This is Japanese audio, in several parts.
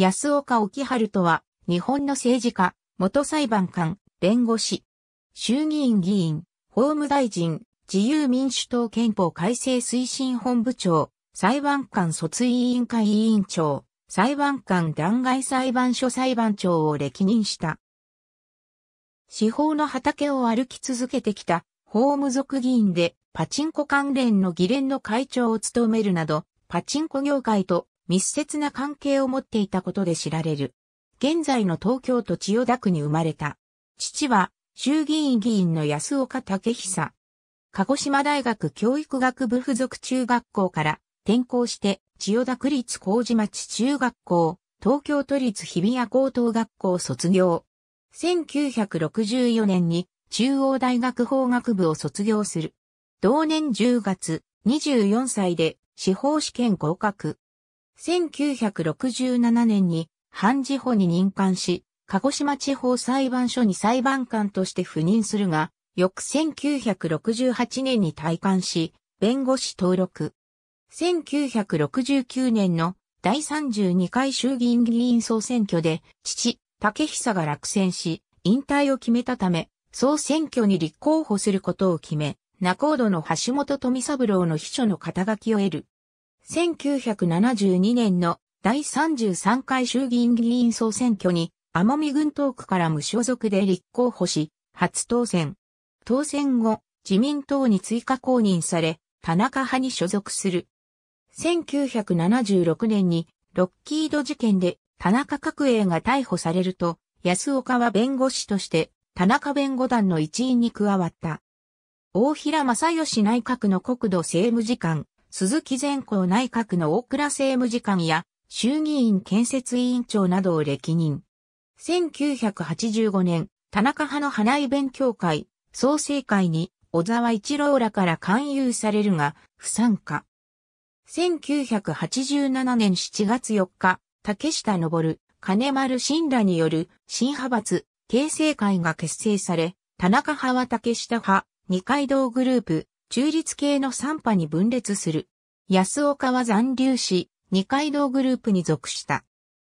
安岡沖春とは、日本の政治家、元裁判官、弁護士、衆議院議員、法務大臣、自由民主党憲法改正推進本部長、裁判官卒委員会委員長、裁判官弾劾裁判所裁判長を歴任した。司法の畑を歩き続けてきた法務属議員でパチンコ関連の議連の会長を務めるなど、パチンコ業界と密接な関係を持っていたことで知られる。現在の東京都千代田区に生まれた。父は衆議院議員の安岡武久。鹿児島大学教育学部附属中学校から転校して千代田区立麹町中学校、東京都立日比谷高等学校卒業。1964年に中央大学法学部を卒業する。同年10月、24歳で司法試験合格。1967年に判事法に任官し、鹿児島地方裁判所に裁判官として赴任するが、翌1968年に退官し、弁護士登録。1969年の第32回衆議院議員総選挙で、父、竹久が落選し、引退を決めたため、総選挙に立候補することを決め、仲人の橋本富三郎の秘書の肩書きを得る。1972年の第33回衆議院議員総選挙に、奄美群島区から無所属で立候補し、初当選。当選後、自民党に追加公認され、田中派に所属する。1976年に、ロッキード事件で田中角栄が逮捕されると、安岡は弁護士として、田中弁護団の一員に加わった。大平正義内閣の国土政務次官、鈴木善光内閣の大倉政務次官や衆議院建設委員長などを歴任。1985年、田中派の花井勉強会、創生会に小沢一郎らから勧誘されるが、不参加。1987年7月4日、竹下登、金丸信らによる新派閥、形成会が結成され、田中派は竹下派、二階堂グループ、中立系の三派に分裂する。安岡は残留し、二階堂グループに属した。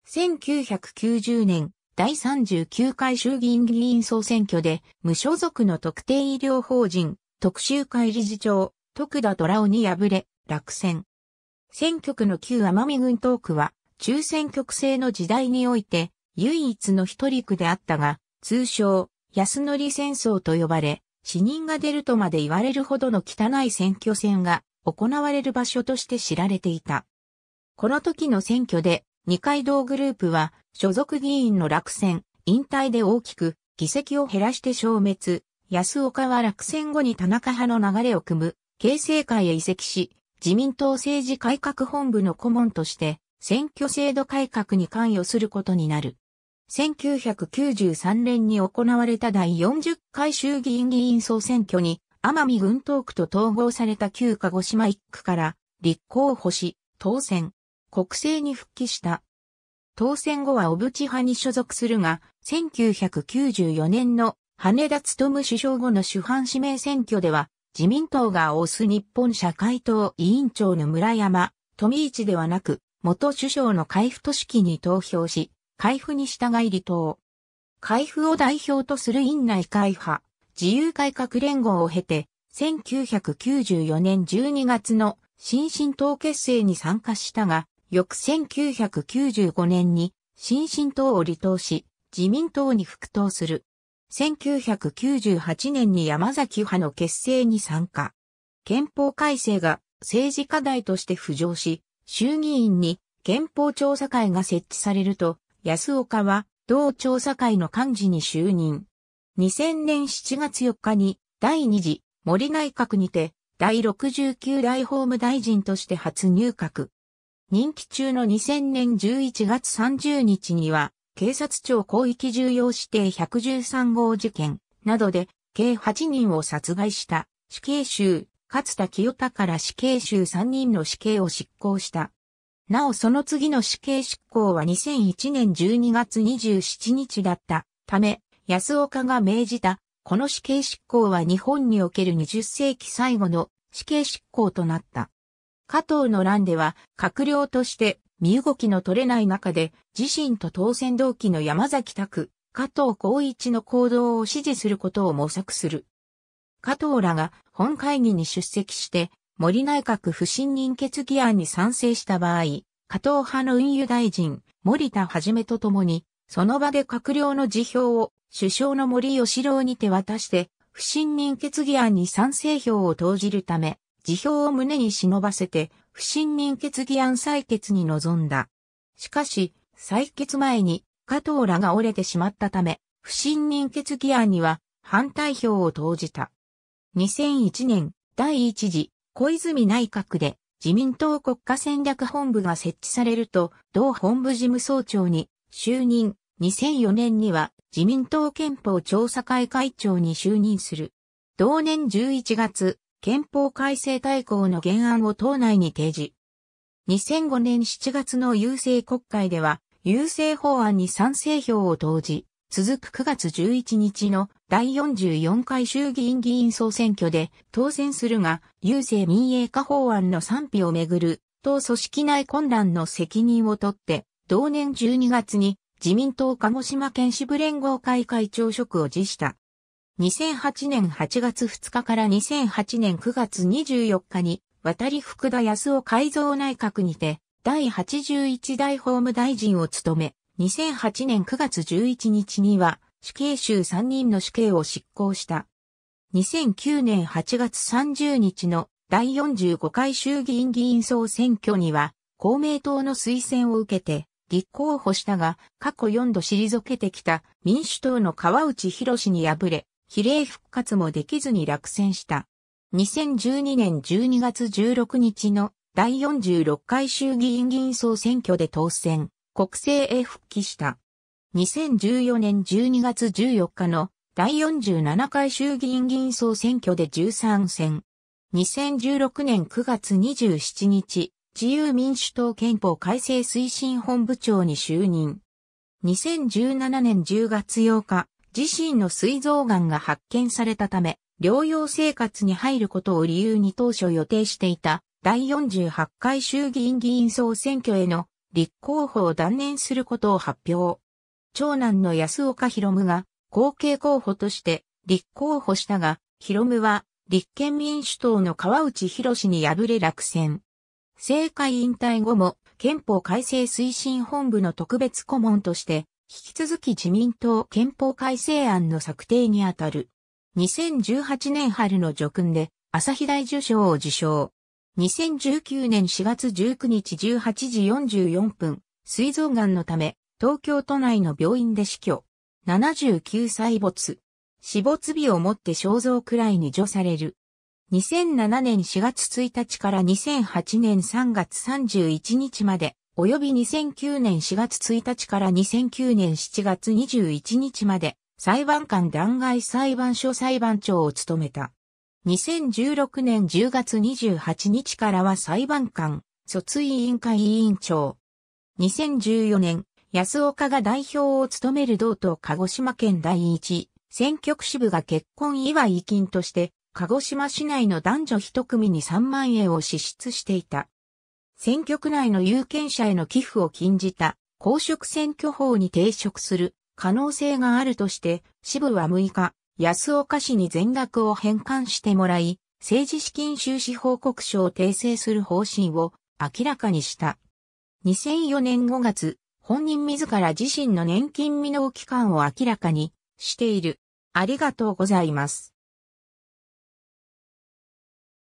1990年、第39回衆議院議員総選挙で、無所属の特定医療法人、特集会理事長、徳田虎雄に敗れ、落選。選挙区の旧奄美群島区は、中選挙区制の時代において、唯一の一人区であったが、通称、安則戦争と呼ばれ、死人が出るとまで言われるほどの汚い選挙戦が行われる場所として知られていた。この時の選挙で二階堂グループは所属議員の落選、引退で大きく議席を減らして消滅、安岡は落選後に田中派の流れを組む、形成会へ移籍し、自民党政治改革本部の顧問として、選挙制度改革に関与することになる。1993年に行われた第40回衆議院議員総選挙に、奄美群島区と統合された旧鹿児島1区から立候補し、当選。国政に復帰した。当選後は小渕派に所属するが、1994年の羽田務首相後の主犯指名選挙では、自民党が推す日本社会党委員長の村山、富市ではなく、元首相の海部市記に投票し、開府に従い離党。開府を代表とする院内会派、自由改革連合を経て、1994年12月の新進党結成に参加したが、翌1995年に新進党を離党し、自民党に復党する。1998年に山崎派の結成に参加。憲法改正が政治課題として浮上し、衆議院に憲法調査会が設置されると、安岡は、同調査会の幹事に就任。2000年7月4日に、第2次森内閣にて、第69代法務大臣として初入閣。任期中の2000年11月30日には、警察庁広域重要指定113号事件などで、計8人を殺害した死刑囚、勝田清から死刑囚3人の死刑を執行した。なおその次の死刑執行は2001年12月27日だったため、安岡が命じた、この死刑執行は日本における20世紀最後の死刑執行となった。加藤の乱では、閣僚として身動きの取れない中で、自身と当選同期の山崎拓、加藤光一の行動を支持することを模索する。加藤らが本会議に出席して、森内閣不信任決議案に賛成した場合、加藤派の運輸大臣、森田はじめとともに、その場で閣僚の辞表を首相の森吉郎に手渡して、不信任決議案に賛成票を投じるため、辞表を胸に忍ばせて、不信任決議案採決に臨んだ。しかし、採決前に加藤らが折れてしまったため、不信任決議案には反対票を投じた。2001年第一次小泉内閣で自民党国家戦略本部が設置されると、同本部事務総長に就任、2004年には自民党憲法調査会会長に就任する。同年11月、憲法改正大綱の原案を党内に提示。2005年7月の郵政国会では、郵政法案に賛成票を投じ、続く9月11日の第44回衆議院議員総選挙で当選するが、郵政民営化法案の賛否をめぐる、党組織内混乱の責任を取って、同年12月に自民党鹿児島県支部連合会会長職を辞した。2008年8月2日から2008年9月24日に、渡り福田康夫改造内閣にて、第81代法務大臣を務め、2008年9月11日には、死刑囚3人の死刑を執行した。2009年8月30日の第45回衆議院議員総選挙には、公明党の推薦を受けて、立候補したが、過去4度退けてきた民主党の川内博氏に敗れ、比例復活もできずに落選した。2012年12月16日の第46回衆議院議員総選挙で当選、国政へ復帰した。2014年12月14日の第47回衆議院議員総選挙で13選。2016年9月27日、自由民主党憲法改正推進本部長に就任。2017年10月8日、自身の膵臓癌が発見されたため、療養生活に入ることを理由に当初予定していた第48回衆議院議員総選挙への立候補を断念することを発表。長男の安岡博夢が後継候補として立候補したが、博夢は立憲民主党の川内博氏に敗れ落選。政界引退後も憲法改正推進本部の特別顧問として、引き続き自民党憲法改正案の策定にあたる。2018年春の叙勲で朝日大受賞を受賞。2019年4月19日18時44分、水臓癌のため東京都内の病院で死去。79歳没。死没日をもって肖像くらいに除される。2007年4月1日から2008年3月31日まで、及び2009年4月1日から2009年7月21日まで、裁判官弾劾裁判所裁判長を務めた。2016年10月28日からは裁判官、訴追委員会委員長。2014年安岡が代表を務める同と鹿児島県第一選挙区支部が結婚祝い金として、鹿児島市内の男女一組に3万円を支出していた。選挙区内の有権者への寄付を禁じた公職選挙法に抵触する可能性があるとして、支部は6日、安岡市に全額を返還してもらい、政治資金収支報告書を訂正する方針を明らかにした。2004年5月、本人自ら自身の年金未納期間を明らかにしている。ありがとうございます。